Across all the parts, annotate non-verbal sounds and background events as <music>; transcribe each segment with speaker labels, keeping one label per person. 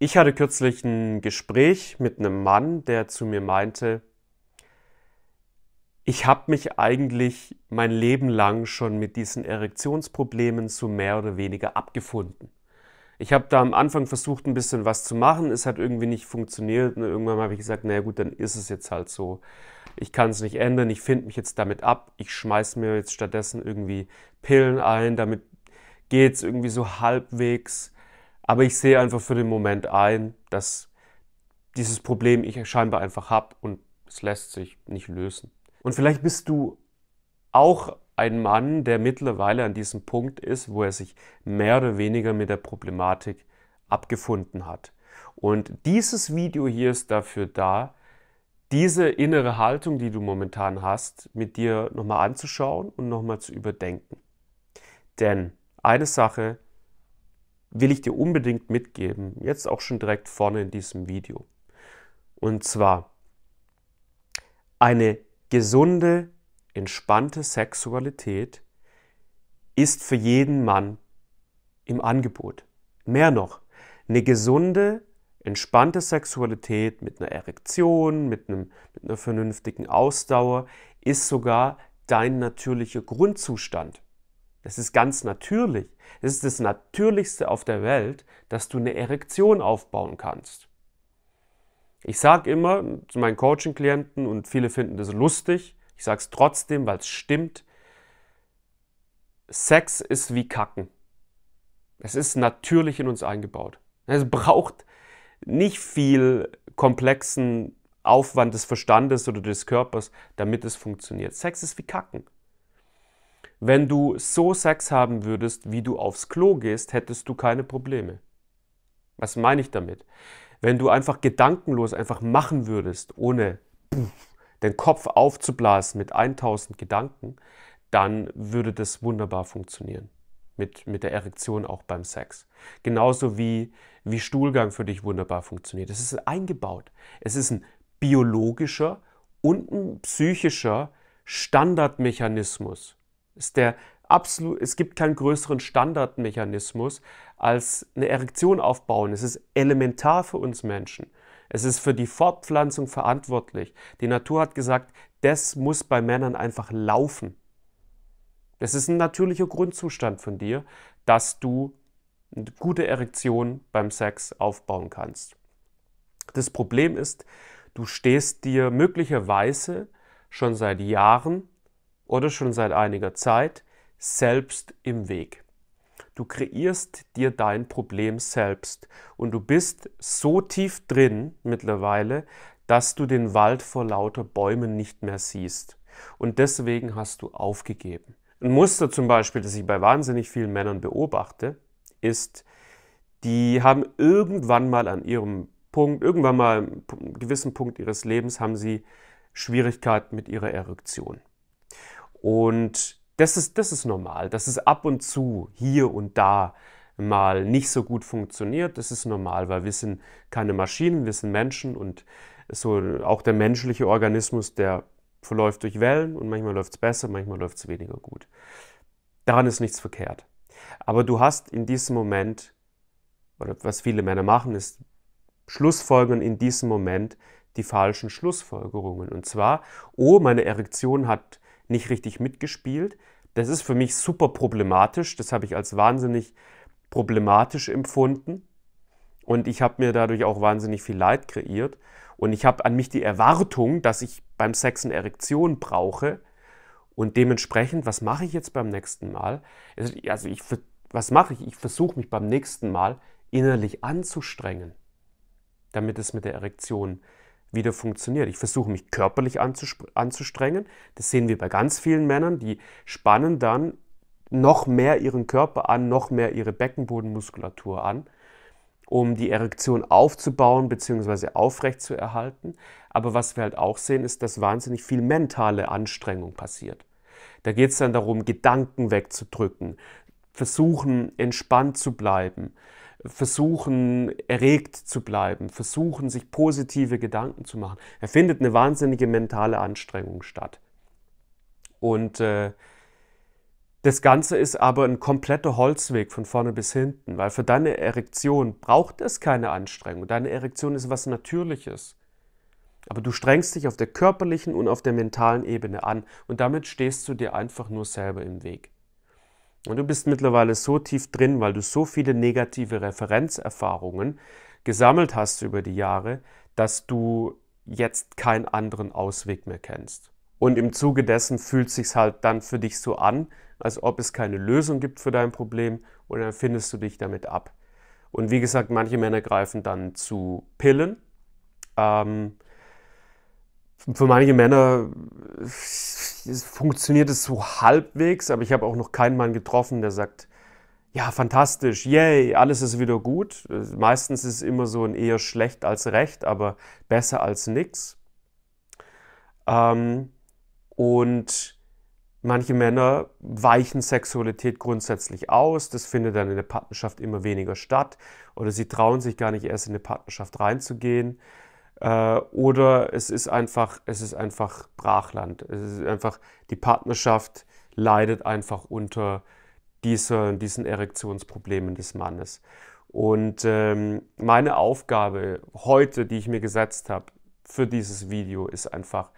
Speaker 1: Ich hatte kürzlich ein Gespräch mit einem Mann, der zu mir meinte, ich habe mich eigentlich mein Leben lang schon mit diesen Erektionsproblemen so mehr oder weniger abgefunden. Ich habe da am Anfang versucht, ein bisschen was zu machen. Es hat irgendwie nicht funktioniert. Und irgendwann habe ich gesagt, naja gut, dann ist es jetzt halt so. Ich kann es nicht ändern. Ich finde mich jetzt damit ab. Ich schmeiße mir jetzt stattdessen irgendwie Pillen ein. Damit geht es irgendwie so halbwegs. Aber ich sehe einfach für den Moment ein, dass dieses Problem ich scheinbar einfach habe und es lässt sich nicht lösen. Und vielleicht bist du auch ein Mann, der mittlerweile an diesem Punkt ist, wo er sich mehr oder weniger mit der Problematik abgefunden hat. Und dieses Video hier ist dafür da, diese innere Haltung, die du momentan hast, mit dir nochmal anzuschauen und nochmal zu überdenken. Denn eine Sache will ich dir unbedingt mitgeben, jetzt auch schon direkt vorne in diesem Video. Und zwar eine gesunde, entspannte Sexualität ist für jeden Mann im Angebot. Mehr noch, eine gesunde, entspannte Sexualität mit einer Erektion, mit, einem, mit einer vernünftigen Ausdauer ist sogar dein natürlicher Grundzustand. Das ist ganz natürlich. Es ist das Natürlichste auf der Welt, dass du eine Erektion aufbauen kannst. Ich sage immer zu meinen Coaching-Klienten und viele finden das lustig, ich sage es trotzdem, weil es stimmt, Sex ist wie Kacken. Es ist natürlich in uns eingebaut. Es braucht nicht viel komplexen Aufwand des Verstandes oder des Körpers, damit es funktioniert. Sex ist wie Kacken. Wenn du so Sex haben würdest, wie du aufs Klo gehst, hättest du keine Probleme. Was meine ich damit? Wenn du einfach gedankenlos einfach machen würdest, ohne den Kopf aufzublasen mit 1000 Gedanken, dann würde das wunderbar funktionieren. Mit, mit der Erektion auch beim Sex. Genauso wie, wie Stuhlgang für dich wunderbar funktioniert. Es ist eingebaut. Es ist ein biologischer und ein psychischer Standardmechanismus ist der absolut, es gibt keinen größeren Standardmechanismus als eine Erektion aufbauen. Es ist elementar für uns Menschen. Es ist für die Fortpflanzung verantwortlich. Die Natur hat gesagt, das muss bei Männern einfach laufen. Das ist ein natürlicher Grundzustand von dir, dass du eine gute Erektion beim Sex aufbauen kannst. Das Problem ist, du stehst dir möglicherweise schon seit Jahren oder schon seit einiger Zeit selbst im Weg. Du kreierst dir dein Problem selbst und du bist so tief drin mittlerweile, dass du den Wald vor lauter Bäumen nicht mehr siehst. Und deswegen hast du aufgegeben. Ein Muster zum Beispiel, das ich bei wahnsinnig vielen Männern beobachte, ist, die haben irgendwann mal an ihrem Punkt, irgendwann mal an einem gewissen Punkt ihres Lebens, haben sie Schwierigkeiten mit ihrer Erektion. Und das ist, das ist normal, dass es ab und zu hier und da mal nicht so gut funktioniert. Das ist normal, weil wir sind keine Maschinen, wir sind Menschen und so auch der menschliche Organismus, der verläuft durch Wellen und manchmal läuft es besser, manchmal läuft es weniger gut. Daran ist nichts verkehrt. Aber du hast in diesem Moment, oder was viele Männer machen, ist Schlussfolgern in diesem Moment die falschen Schlussfolgerungen. Und zwar, oh, meine Erektion hat nicht richtig mitgespielt. Das ist für mich super problematisch. Das habe ich als wahnsinnig problematisch empfunden. Und ich habe mir dadurch auch wahnsinnig viel Leid kreiert. Und ich habe an mich die Erwartung, dass ich beim Sex eine Erektion brauche. Und dementsprechend, was mache ich jetzt beim nächsten Mal? Also, also ich, was mache ich? Ich versuche mich beim nächsten Mal innerlich anzustrengen, damit es mit der Erektion wieder funktioniert. Ich versuche mich körperlich anzustrengen. Das sehen wir bei ganz vielen Männern, die spannen dann noch mehr ihren Körper an, noch mehr ihre Beckenbodenmuskulatur an, um die Erektion aufzubauen bzw. aufrechtzuerhalten. Aber was wir halt auch sehen, ist, dass wahnsinnig viel mentale Anstrengung passiert. Da geht es dann darum, Gedanken wegzudrücken, versuchen, entspannt zu bleiben, versuchen, erregt zu bleiben, versuchen, sich positive Gedanken zu machen. Er findet eine wahnsinnige mentale Anstrengung statt. Und äh, das Ganze ist aber ein kompletter Holzweg von vorne bis hinten, weil für deine Erektion braucht es keine Anstrengung. Deine Erektion ist was Natürliches. Aber du strengst dich auf der körperlichen und auf der mentalen Ebene an und damit stehst du dir einfach nur selber im Weg. Und du bist mittlerweile so tief drin, weil du so viele negative Referenzerfahrungen gesammelt hast über die Jahre, dass du jetzt keinen anderen Ausweg mehr kennst. Und im Zuge dessen fühlt sich halt dann für dich so an, als ob es keine Lösung gibt für dein Problem und dann findest du dich damit ab. Und wie gesagt, manche Männer greifen dann zu Pillen, ähm, für manche Männer funktioniert es so halbwegs, aber ich habe auch noch keinen Mann getroffen, der sagt, ja, fantastisch, yay, alles ist wieder gut. Meistens ist es immer so ein eher schlecht als recht, aber besser als nichts. Ähm, und manche Männer weichen Sexualität grundsätzlich aus. Das findet dann in der Partnerschaft immer weniger statt. Oder sie trauen sich gar nicht erst in eine Partnerschaft reinzugehen. Äh, oder es ist einfach, es ist einfach Brachland. Es ist einfach, die Partnerschaft leidet einfach unter dieser, diesen Erektionsproblemen des Mannes. Und ähm, meine Aufgabe heute, die ich mir gesetzt habe für dieses Video, ist einfach,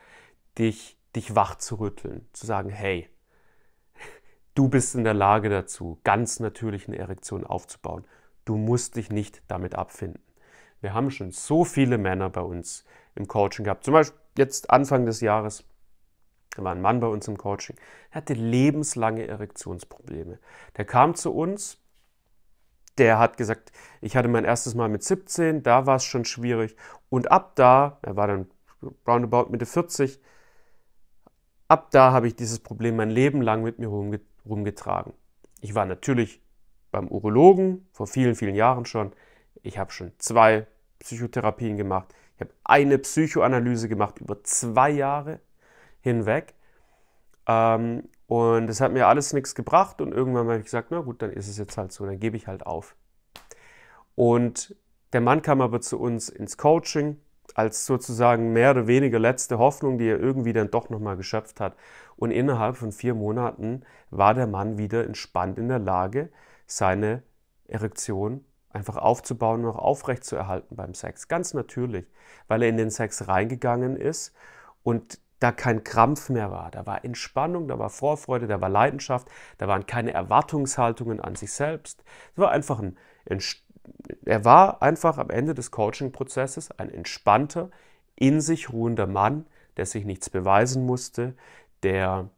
Speaker 1: dich, dich wach zu rütteln, zu sagen, hey, <laughs> du bist in der Lage dazu, ganz natürlich eine Erektion aufzubauen. Du musst dich nicht damit abfinden. Wir haben schon so viele Männer bei uns im Coaching gehabt. Zum Beispiel jetzt Anfang des Jahres da war ein Mann bei uns im Coaching, Er hatte lebenslange Erektionsprobleme. Der kam zu uns, der hat gesagt, ich hatte mein erstes Mal mit 17, da war es schon schwierig. Und ab da, er war dann roundabout Mitte 40, ab da habe ich dieses Problem mein Leben lang mit mir rumgetragen. Ich war natürlich beim Urologen vor vielen, vielen Jahren schon. Ich habe schon zwei Psychotherapien gemacht. Ich habe eine Psychoanalyse gemacht über zwei Jahre hinweg. Ähm, und es hat mir alles nichts gebracht. Und irgendwann habe ich gesagt, na gut, dann ist es jetzt halt so, dann gebe ich halt auf. Und der Mann kam aber zu uns ins Coaching als sozusagen mehr oder weniger letzte Hoffnung, die er irgendwie dann doch nochmal geschöpft hat. Und innerhalb von vier Monaten war der Mann wieder entspannt in der Lage, seine Erektion einfach aufzubauen und auch aufrecht zu erhalten beim Sex. Ganz natürlich, weil er in den Sex reingegangen ist und da kein Krampf mehr war. Da war Entspannung, da war Vorfreude, da war Leidenschaft, da waren keine Erwartungshaltungen an sich selbst. Es war einfach ein, er war einfach am Ende des Coaching-Prozesses ein entspannter, in sich ruhender Mann, der sich nichts beweisen musste, der,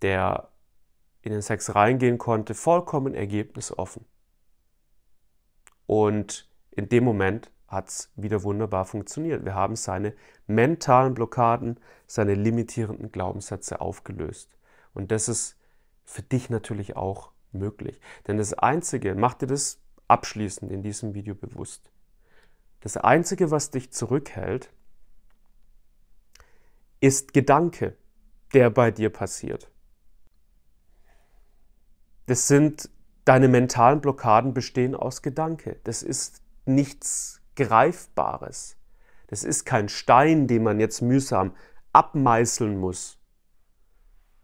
Speaker 1: der in den Sex reingehen konnte, vollkommen ergebnisoffen. Und in dem Moment hat es wieder wunderbar funktioniert. Wir haben seine mentalen Blockaden, seine limitierenden Glaubenssätze aufgelöst. Und das ist für dich natürlich auch möglich. Denn das Einzige, mach dir das abschließend in diesem Video bewusst. Das Einzige, was dich zurückhält, ist Gedanke, der bei dir passiert. Das sind Deine mentalen Blockaden bestehen aus Gedanke. Das ist nichts Greifbares. Das ist kein Stein, den man jetzt mühsam abmeißeln muss.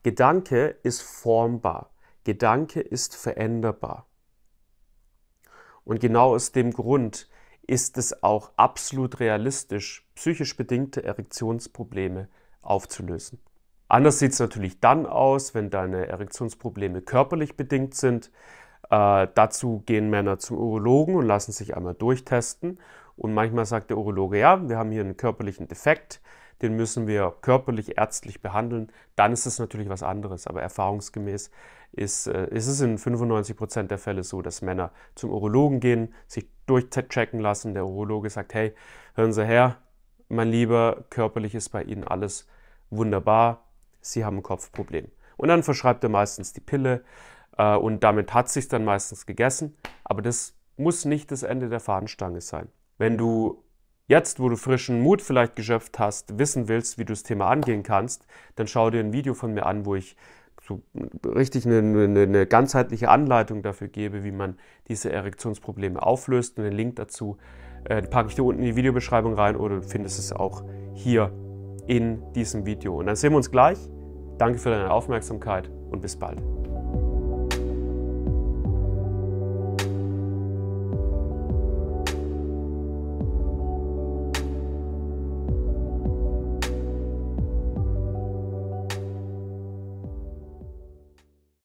Speaker 1: Gedanke ist formbar. Gedanke ist veränderbar. Und genau aus dem Grund ist es auch absolut realistisch, psychisch bedingte Erektionsprobleme aufzulösen. Anders sieht es natürlich dann aus, wenn deine Erektionsprobleme körperlich bedingt sind. Äh, dazu gehen Männer zum Urologen und lassen sich einmal durchtesten. Und manchmal sagt der Urologe, ja, wir haben hier einen körperlichen Defekt, den müssen wir körperlich, ärztlich behandeln. Dann ist es natürlich was anderes. Aber erfahrungsgemäß ist, äh, ist es in 95% Prozent der Fälle so, dass Männer zum Urologen gehen, sich durchchecken lassen. Der Urologe sagt, hey, hören Sie her, mein Lieber, körperlich ist bei Ihnen alles wunderbar. Sie haben ein Kopfproblem. Und dann verschreibt er meistens die Pille, äh, und damit hat sich dann meistens gegessen. Aber das muss nicht das Ende der Fadenstange sein. Wenn du jetzt, wo du frischen Mut vielleicht geschöpft hast, wissen willst, wie du das Thema angehen kannst, dann schau dir ein Video von mir an, wo ich so richtig eine, eine, eine ganzheitliche Anleitung dafür gebe, wie man diese Erektionsprobleme auflöst. Und den Link dazu äh, packe ich dir unten in die Videobeschreibung rein oder du findest es auch hier in diesem Video. Und dann sehen wir uns gleich. Danke für deine Aufmerksamkeit und bis bald.